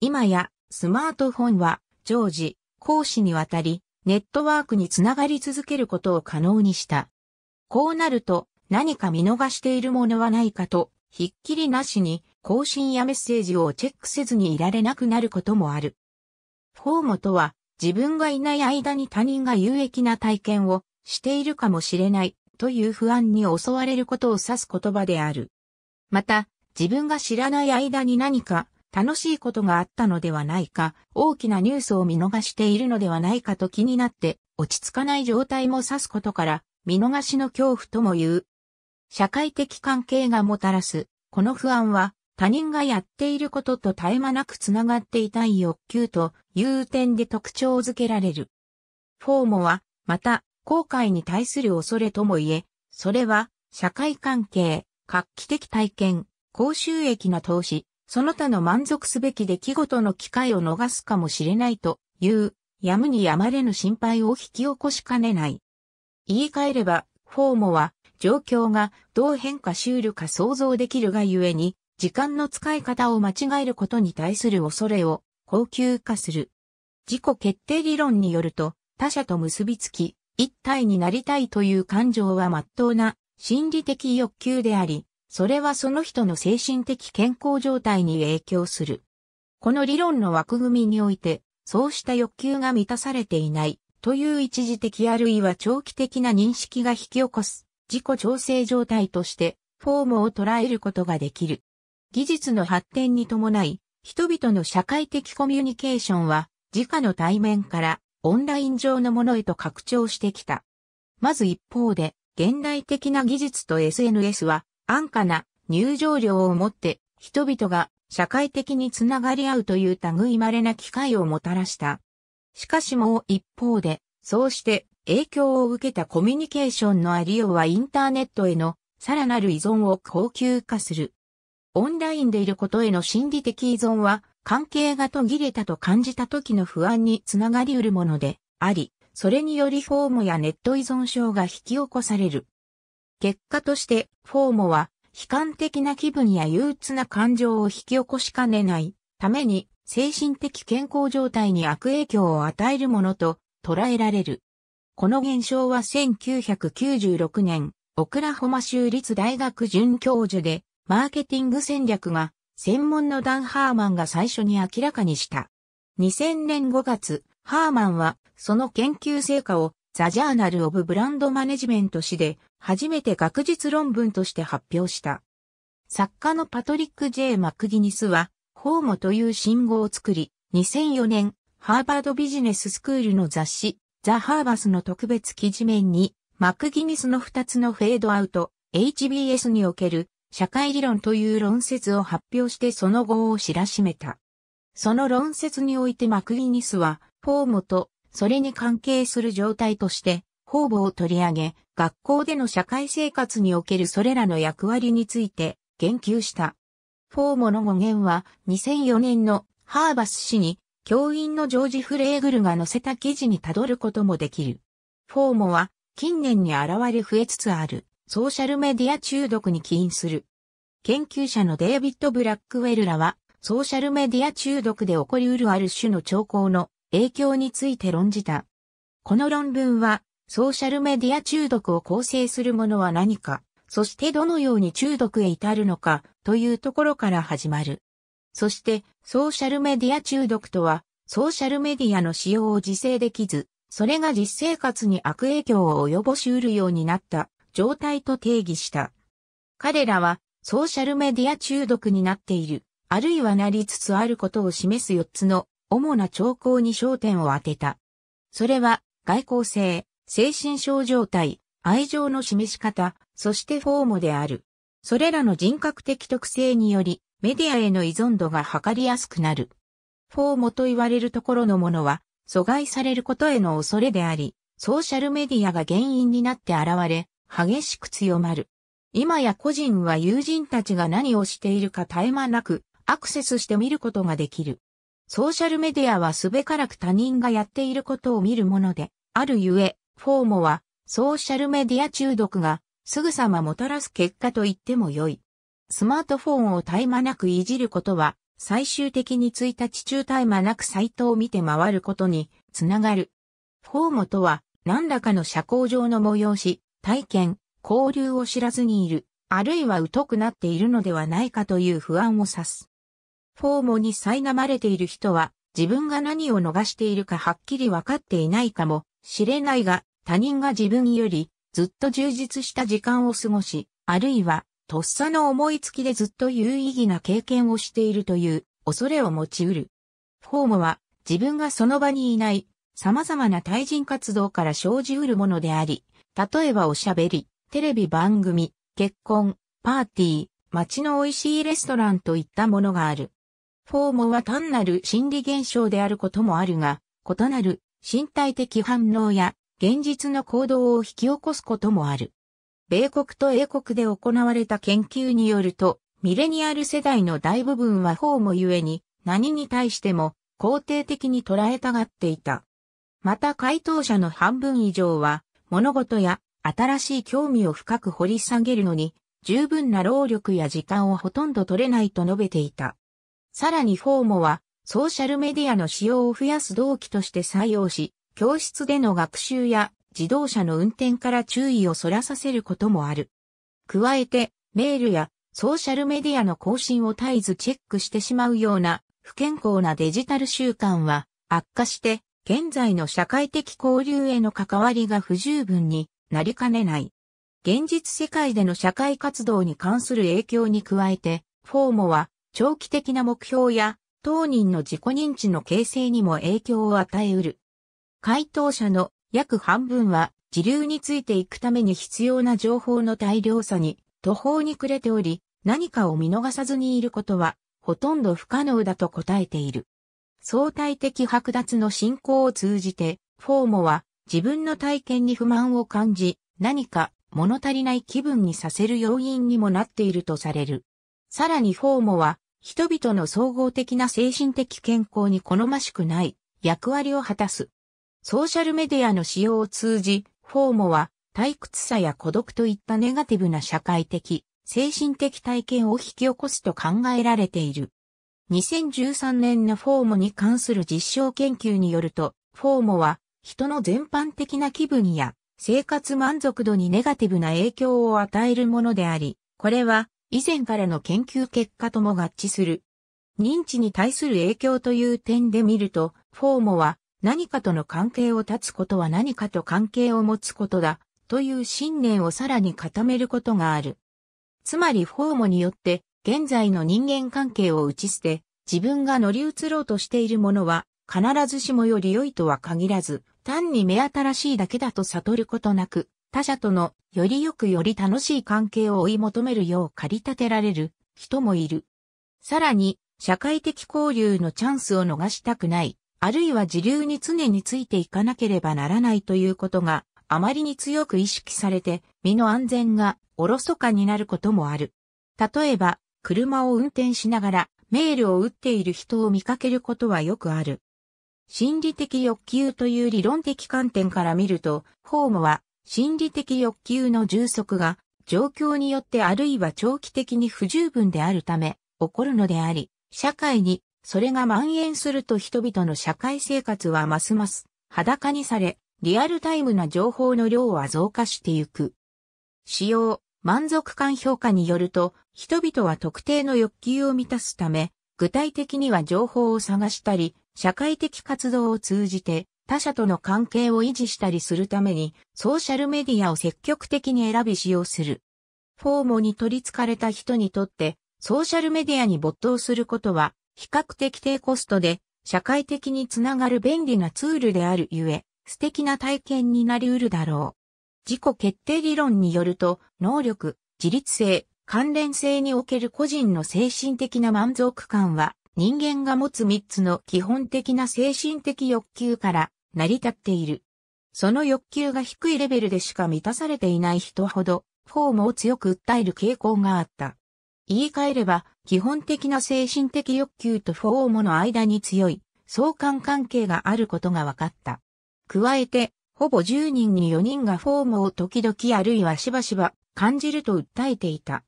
今やスマートフォンは常時、講師にわたり、ネットワークにつながり続けることを可能にした。こうなると何か見逃しているものはないかと、ひっきりなしに更新やメッセージをチェックせずにいられなくなることもある。フォームとは自分がいない間に他人が有益な体験をしているかもしれないという不安に襲われることを指す言葉である。また、自分が知らない間に何か楽しいことがあったのではないか、大きなニュースを見逃しているのではないかと気になって落ち着かない状態も指すことから、見逃しの恐怖とも言う。社会的関係がもたらす、この不安は、他人がやっていることと絶え間なくつながっていたい欲求という点で特徴づけられる。フォーモは、また、後悔に対する恐れとも言え、それは、社会関係、画期的体験、高収益な投資、その他の満足すべき出来事の機会を逃すかもしれないという、やむにやまれぬ心配を引き起こしかねない。言い換えれば、フォーモは、状況がどう変化しうるか想像できるがゆえに、時間の使い方を間違えることに対する恐れを高級化する。自己決定理論によると、他者と結びつき、一体になりたいという感情は真っ当な心理的欲求であり、それはその人の精神的健康状態に影響する。この理論の枠組みにおいて、そうした欲求が満たされていないという一時的あるいは長期的な認識が引き起こす自己調整状態としてフォームを捉えることができる。技術の発展に伴い、人々の社会的コミュニケーションは、自家の対面からオンライン上のものへと拡張してきた。まず一方で、現代的な技術と SNS は安価な入場料をもって人々が社会的につながり合うという類稀な機会をもたらした。しかしもう一方で、そうして影響を受けたコミュニケーションのありようはインターネットへのさらなる依存を高級化する。オンラインでいることへの心理的依存は関係が途切れたと感じた時の不安につながり得るものであり、それによりフォームやネット依存症が引き起こされる。結果として、フォーモは悲観的な気分や憂鬱な感情を引き起こしかねないために精神的健康状態に悪影響を与えるものと捉えられる。この現象は1996年、オクラホマ州立大学准教授で、マーケティング戦略が専門のダン・ハーマンが最初に明らかにした。2000年5月、ハーマンはその研究成果をザ・ジャーナル・オブ・ブランド・マネジメント誌で初めて学術論文として発表した。作家のパトリック・ J・ マクギニスは、ホーモという信号を作り、2004年、ハーバードビジネススクールの雑誌、ザ・ハーバスの特別記事面に、マクギニスの2つのフェードアウト、HBS における社会理論という論説を発表してその後を知らしめた。その論説においてマクギニスは、フォーモとそれに関係する状態として、方々を取り上げ、学校での社会生活におけるそれらの役割について言及した。フォーモの語源は2004年のハーバス氏に教員のジョージ・フレーグルが載せた記事にたどることもできる。フォーモは近年に現れ増えつつあるソーシャルメディア中毒に起因する。研究者のデイビッド・ブラックウェルらはソーシャルメディア中毒で起こりうるある種の兆候の影響について論じた。この論文は、ソーシャルメディア中毒を構成するものは何か、そしてどのように中毒へ至るのか、というところから始まる。そして、ソーシャルメディア中毒とは、ソーシャルメディアの使用を自制できず、それが実生活に悪影響を及ぼしうるようになった状態と定義した。彼らはソーシャルメディア中毒になっている、あるいはなりつつあることを示す4つの主な兆候に焦点を当てた。それは、外交性、精神症状態、愛情の示し方、そしてフォームである。それらの人格的特性により、メディアへの依存度が測りやすくなる。フォームと言われるところのものは、阻害されることへの恐れであり、ソーシャルメディアが原因になって現れ、激しく強まる。今や個人は友人たちが何をしているか絶え間なく、アクセスして見ることができる。ソーシャルメディアはすべからく他人がやっていることを見るもので、あるゆえ、フォーモは、ソーシャルメディア中毒が、すぐさまもたらす結果と言ってもよい。スマートフォンを絶え間なくいじることは、最終的に1日中絶え間なくサイトを見て回ることにつながる。フォーモとは、何らかの社交上の催し、体験、交流を知らずにいる、あるいは疎くなっているのではないかという不安を指す。フォーモに苛まれている人は、自分が何を逃しているかはっきり分かっていないかもしれないが、他人が自分よりずっと充実した時間を過ごし、あるいは、とっさの思いつきでずっと有意義な経験をしているという恐れを持ちうる。フォーモは自分がその場にいない様々な対人活動から生じうるものであり、例えばおしゃべり、テレビ番組、結婚、パーティー、街の美味しいレストランといったものがある。フォームは単なる心理現象であることもあるが、異なる身体的反応や現実の行動を引き起こすこともある。米国と英国で行われた研究によると、ミレニアル世代の大部分はフォーモゆえに何に対しても肯定的に捉えたがっていた。また回答者の半分以上は物事や新しい興味を深く掘り下げるのに十分な労力や時間をほとんど取れないと述べていた。さらにフォーモは、ソーシャルメディアの使用を増やす動機として採用し、教室での学習や自動車の運転から注意をそらさせることもある。加えて、メールやソーシャルメディアの更新を絶えずチェックしてしまうような不健康なデジタル習慣は悪化して、現在の社会的交流への関わりが不十分になりかねない。現実世界での社会活動に関する影響に加えて、フォーモは長期的な目標や当人の自己認知の形成にも影響を与えうる。回答者の約半分は時流についていくために必要な情報の大量さに途方に暮れており、何かを見逃さずにいることはほとんど不可能だと答えている。相対的剥奪の進行を通じて、フォーモは自分の体験に不満を感じ、何か物足りない気分にさせる要因にもなっているとされる。さらにフォーモは人々の総合的な精神的健康に好ましくない役割を果たす。ソーシャルメディアの使用を通じ、フォーモは退屈さや孤独といったネガティブな社会的、精神的体験を引き起こすと考えられている。2013年のフォーモに関する実証研究によると、フォーモは人の全般的な気分や生活満足度にネガティブな影響を与えるものであり、これは以前からの研究結果とも合致する。認知に対する影響という点で見ると、フォーモは何かとの関係を断つことは何かと関係を持つことだという信念をさらに固めることがある。つまりフォーモによって現在の人間関係を打ち捨て、自分が乗り移ろうとしているものは必ずしもより良いとは限らず、単に目新しいだけだと悟ることなく、他者とのよりよくより楽しい関係を追い求めるよう駆り立てられる人もいる。さらに、社会的交流のチャンスを逃したくない、あるいは自流に常についていかなければならないということがあまりに強く意識されて、身の安全がおろそかになることもある。例えば、車を運転しながらメールを打っている人を見かけることはよくある。心理的欲求という理論的観点から見ると、ホームは心理的欲求の充足が、状況によってあるいは長期的に不十分であるため、起こるのであり、社会に、それが蔓延すると人々の社会生活はますます裸にされ、リアルタイムな情報の量は増加してゆく。使用、満足感評価によると、人々は特定の欲求を満たすため、具体的には情報を探したり、社会的活動を通じて他者との関係を維持したりするために、ソーシャルメディアを積極的に選び使用する。フォーモに取り憑かれた人にとって、ソーシャルメディアに没頭することは、比較的低コストで、社会的につながる便利なツールであるゆえ、素敵な体験になりうるだろう。自己決定理論によると、能力、自立性、関連性における個人の精神的な満足感は、人間が持つ3つの基本的な精神的欲求から成り立っている。その欲求が低いレベルでしか満たされていない人ほど、フォームを強く訴える傾向があった。言い換えれば、基本的な精神的欲求とフォームの間に強い相関関係があることが分かった。加えて、ほぼ10人に4人がフォームを時々あるいはしばしば感じると訴えていた。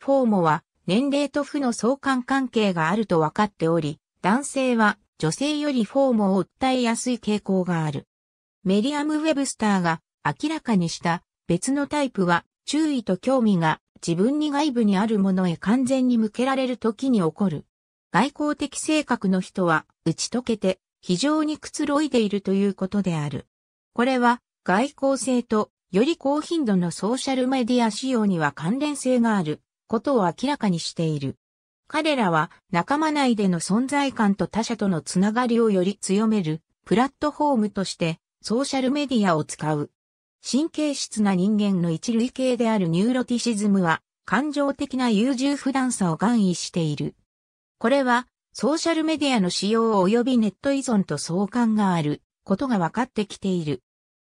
フォームは年齢と負の相関関係があると分かっており、男性は女性よりフォームを訴えやすい傾向がある。メディアム・ウェブスターが明らかにした別のタイプは注意と興味が自分に外部にあるものへ完全に向けられる時に起こる。外交的性格の人は打ち解けて非常にくつろいでいるということである。これは外交性とより高頻度のソーシャルメディア使用には関連性があることを明らかにしている。彼らは仲間内での存在感と他者とのつながりをより強めるプラットフォームとしてソーシャルメディアを使う。神経質な人間の一類型であるニューロティシズムは感情的な優柔不断さを含意している。これはソーシャルメディアの使用及びネット依存と相関があることが分かってきている。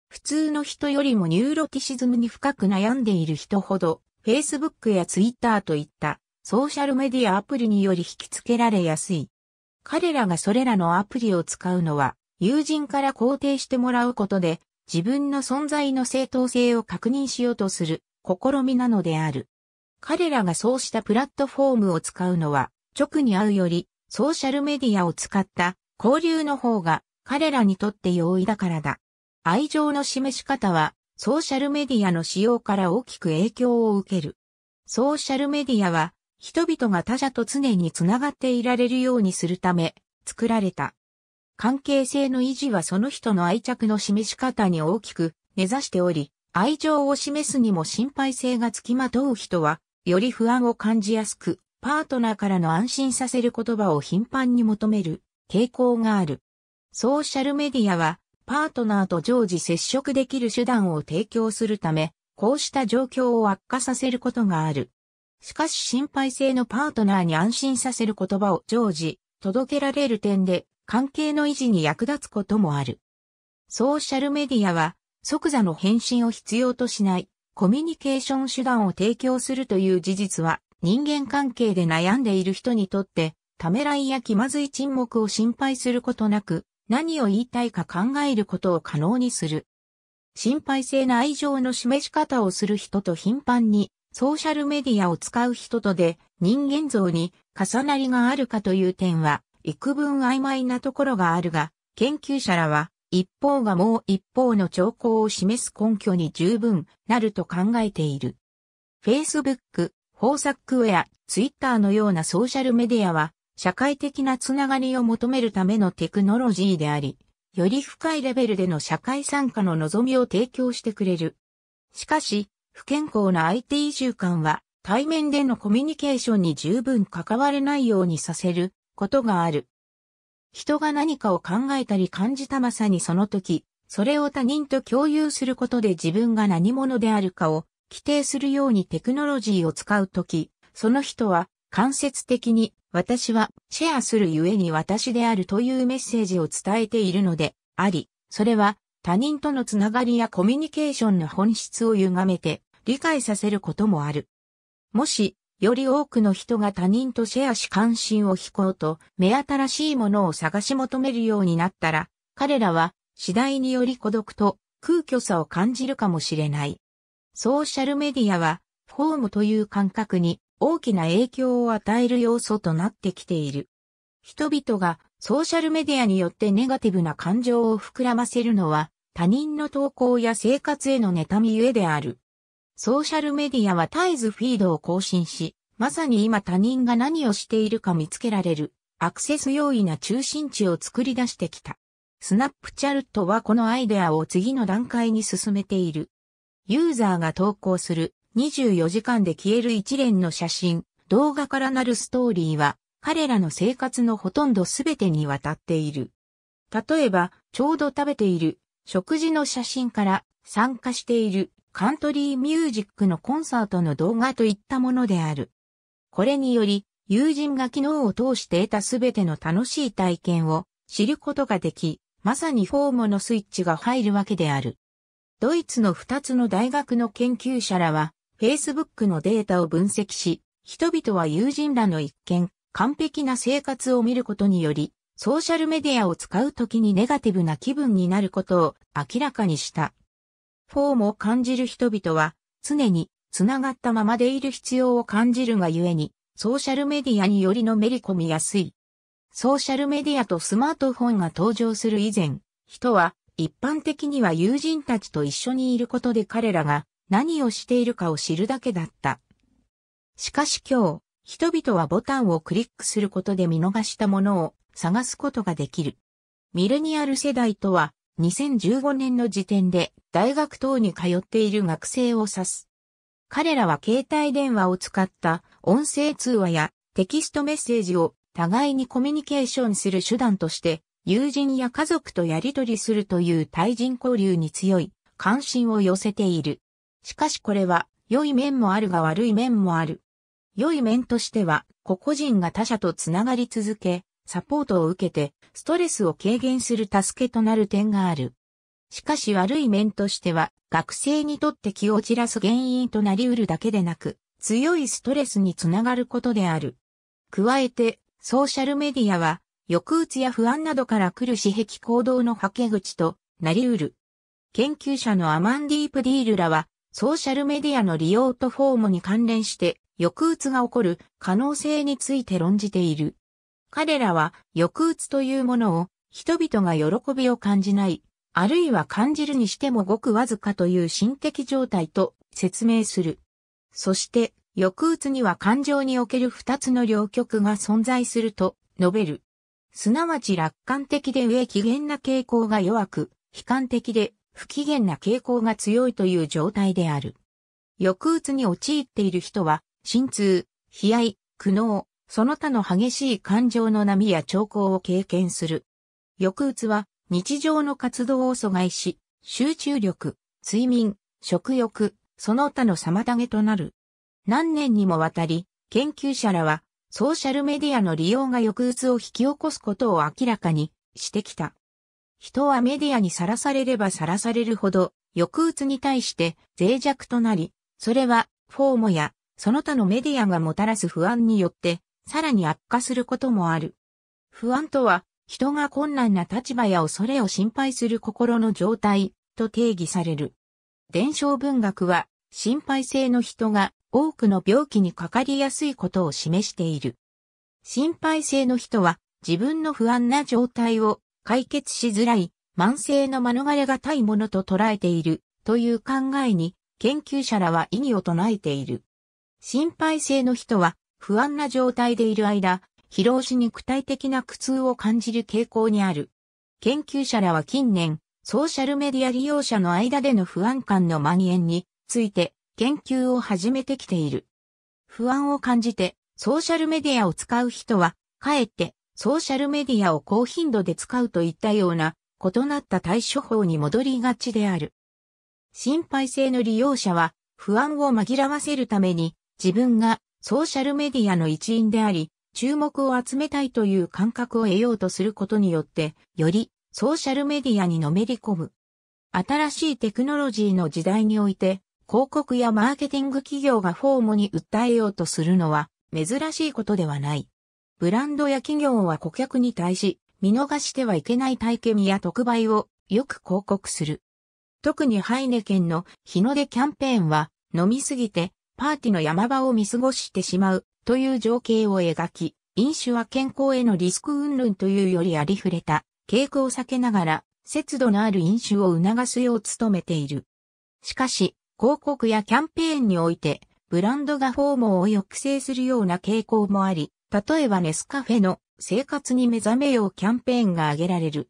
普通の人よりもニューロティシズムに深く悩んでいる人ほど、Facebook や Twitter といったソーシャルメディアアプリにより引き付けられやすい。彼らがそれらのアプリを使うのは、友人から肯定してもらうことで、自分の存在の正当性を確認しようとする試みなのである。彼らがそうしたプラットフォームを使うのは、直に会うより、ソーシャルメディアを使った交流の方が彼らにとって容易だからだ。愛情の示し方は、ソーシャルメディアの使用から大きく影響を受ける。ソーシャルメディアは、人々が他者と常につながっていられるようにするため、作られた。関係性の維持はその人の愛着の示し方に大きく根ざしており、愛情を示すにも心配性がつきまとう人は、より不安を感じやすく、パートナーからの安心させる言葉を頻繁に求める傾向がある。ソーシャルメディアは、パートナーと常時接触できる手段を提供するため、こうした状況を悪化させることがある。しかし心配性のパートナーに安心させる言葉を常時届けられる点で関係の維持に役立つこともある。ソーシャルメディアは即座の返信を必要としないコミュニケーション手段を提供するという事実は人間関係で悩んでいる人にとってためらいや気まずい沈黙を心配することなく何を言いたいか考えることを可能にする。心配性な愛情の示し方をする人と頻繁にソーシャルメディアを使う人とで人間像に重なりがあるかという点は幾分曖昧なところがあるが、研究者らは一方がもう一方の兆候を示す根拠に十分なると考えている。Facebook、フォクウェア、Twitter のようなソーシャルメディアは社会的なつながりを求めるためのテクノロジーであり、より深いレベルでの社会参加の望みを提供してくれる。しかし、不健康な IT 習慣は対面でのコミュニケーションに十分関われないようにさせることがある。人が何かを考えたり感じたまさにその時、それを他人と共有することで自分が何者であるかを規定するようにテクノロジーを使う時、その人は間接的に私はシェアするゆえに私であるというメッセージを伝えているのであり、それは他人とのつながりやコミュニケーションの本質を歪めて理解させることもある。もし、より多くの人が他人とシェアし関心を引こうと、目新しいものを探し求めるようになったら、彼らは次第により孤独と空虚さを感じるかもしれない。ソーシャルメディアは、フォームという感覚に大きな影響を与える要素となってきている。人々がソーシャルメディアによってネガティブな感情を膨らませるのは他人の投稿や生活への妬みゆえである。ソーシャルメディアは絶えずフィードを更新し、まさに今他人が何をしているか見つけられる、アクセス容易な中心地を作り出してきた。スナップチャルトはこのアイデアを次の段階に進めている。ユーザーが投稿する24時間で消える一連の写真、動画からなるストーリーは彼らの生活のほとんどすべてにわたっている。例えば、ちょうど食べている食事の写真から参加しているカントリーミュージックのコンサートの動画といったものである。これにより、友人が機能を通して得たすべての楽しい体験を知ることができ、まさにフォームのスイッチが入るわけである。ドイツの2つの大学の研究者らは、Facebook のデータを分析し、人々は友人らの一見、完璧な生活を見ることにより、ソーシャルメディアを使うときにネガティブな気分になることを明らかにした。フォームを感じる人々は、常に繋がったままでいる必要を感じるがゆえに、ソーシャルメディアによりのめり込みやすい。ソーシャルメディアとスマートフォンが登場する以前、人は一般的には友人たちと一緒にいることで彼らが何をしているかを知るだけだった。しかし今日、人々はボタンをクリックすることで見逃したものを探すことができる。ミレニアル世代とは、2015年の時点で大学等に通っている学生を指す。彼らは携帯電話を使った音声通話やテキストメッセージを互いにコミュニケーションする手段として友人や家族とやり取りするという対人交流に強い関心を寄せている。しかしこれは良い面もあるが悪い面もある。良い面としては、個々人が他者とつながり続け、サポートを受けて、ストレスを軽減する助けとなる点がある。しかし悪い面としては、学生にとって気を散らす原因となり得るだけでなく、強いストレスにつながることである。加えて、ソーシャルメディアは、抑うつや不安などから来る私癖行動の吐け口となり得る。研究者のアマンディープ・ディールらは、ソーシャルメディアの利用とフォームに関連して抑うつが起こる可能性について論じている。彼らは抑うつというものを人々が喜びを感じない、あるいは感じるにしてもごくわずかという心的状態と説明する。そして抑うつには感情における二つの両極が存在すると述べる。すなわち楽観的で上機嫌な傾向が弱く、悲観的で不機嫌な傾向が強いという状態である。抑うつに陥っている人は、心痛、悲哀、苦悩、その他の激しい感情の波や兆候を経験する。抑うつは、日常の活動を阻害し、集中力、睡眠、食欲、その他の妨げとなる。何年にもわたり、研究者らは、ソーシャルメディアの利用が抑うつを引き起こすことを明らかにしてきた。人はメディアにさらされればさらされるほど、抑うつに対して脆弱となり、それは、フォームや、その他のメディアがもたらす不安によって、さらに悪化することもある。不安とは、人が困難な立場や恐れを心配する心の状態と定義される。伝承文学は、心配性の人が多くの病気にかかりやすいことを示している。心配性の人は、自分の不安な状態を解決しづらい、慢性の免れがたいものと捉えているという考えに研究者らは異議を唱えている。心配性の人は不安な状態でいる間、疲労し具体的な苦痛を感じる傾向にある。研究者らは近年、ソーシャルメディア利用者の間での不安感の蔓延について研究を始めてきている。不安を感じてソーシャルメディアを使う人は、かえってソーシャルメディアを高頻度で使うといったような異なった対処法に戻りがちである。心配性の利用者は不安を紛らわせるために自分がソーシャルメディアの一員であり、注目を集めたいという感覚を得ようとすることによって、よりソーシャルメディアにのめり込む。新しいテクノロジーの時代において、広告やマーケティング企業がフォームに訴えようとするのは珍しいことではない。ブランドや企業は顧客に対し、見逃してはいけない体験や特売をよく広告する。特にハイネケンの日の出キャンペーンは、飲みすぎてパーティの山場を見過ごしてしまうという情景を描き、飲酒は健康へのリスク云々というよりありふれた傾向を避けながら、節度のある飲酒を促すよう努めている。しかし、広告やキャンペーンにおいて、ブランドがフォームを抑制するような傾向もあり、例えばネスカフェの生活に目覚めようキャンペーンが挙げられる。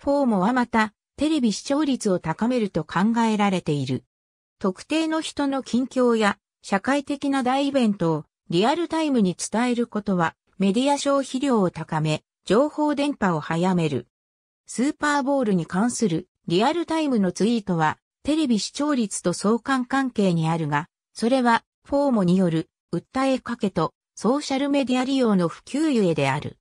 フォーモはまた、テレビ視聴率を高めると考えられている。特定の人の近況や社会的な大イベントをリアルタイムに伝えることはメディア消費量を高め、情報伝播を早める。スーパーボールに関するリアルタイムのツイートはテレビ視聴率と相関関係にあるが、それはフォーモによる訴えかけとソーシャルメディア利用の普及ゆえである。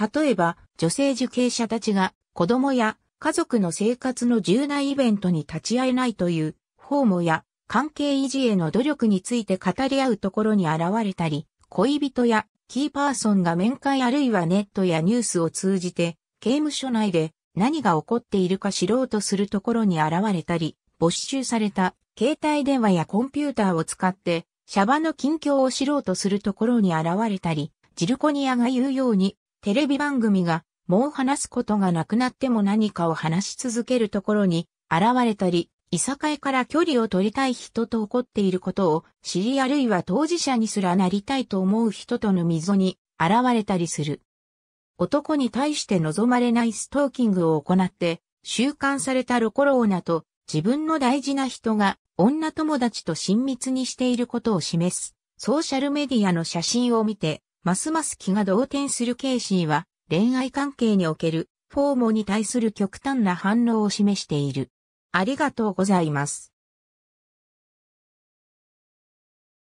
例えば、女性受刑者たちが子供や家族の生活の重大イベントに立ち会えないという、ームや関係維持への努力について語り合うところに現れたり、恋人やキーパーソンが面会あるいはネットやニュースを通じて、刑務所内で何が起こっているか知ろうとするところに現れたり、没収された携帯電話やコンピューターを使って、シャバの近況を知ろうとするところに現れたり、ジルコニアが言うように、テレビ番組が、もう話すことがなくなっても何かを話し続けるところに、現れたり、いさかいから距離を取りたい人と怒っていることを知りあるいは当事者にすらなりたいと思う人との溝に現れたりする。男に対して望まれないストーキングを行って、収監されたロコローナと自分の大事な人が女友達と親密にしていることを示す、ソーシャルメディアの写真を見て、ますます気が動転するケイシーは、恋愛関係における、フォーモに対する極端な反応を示している。ありがとうございます。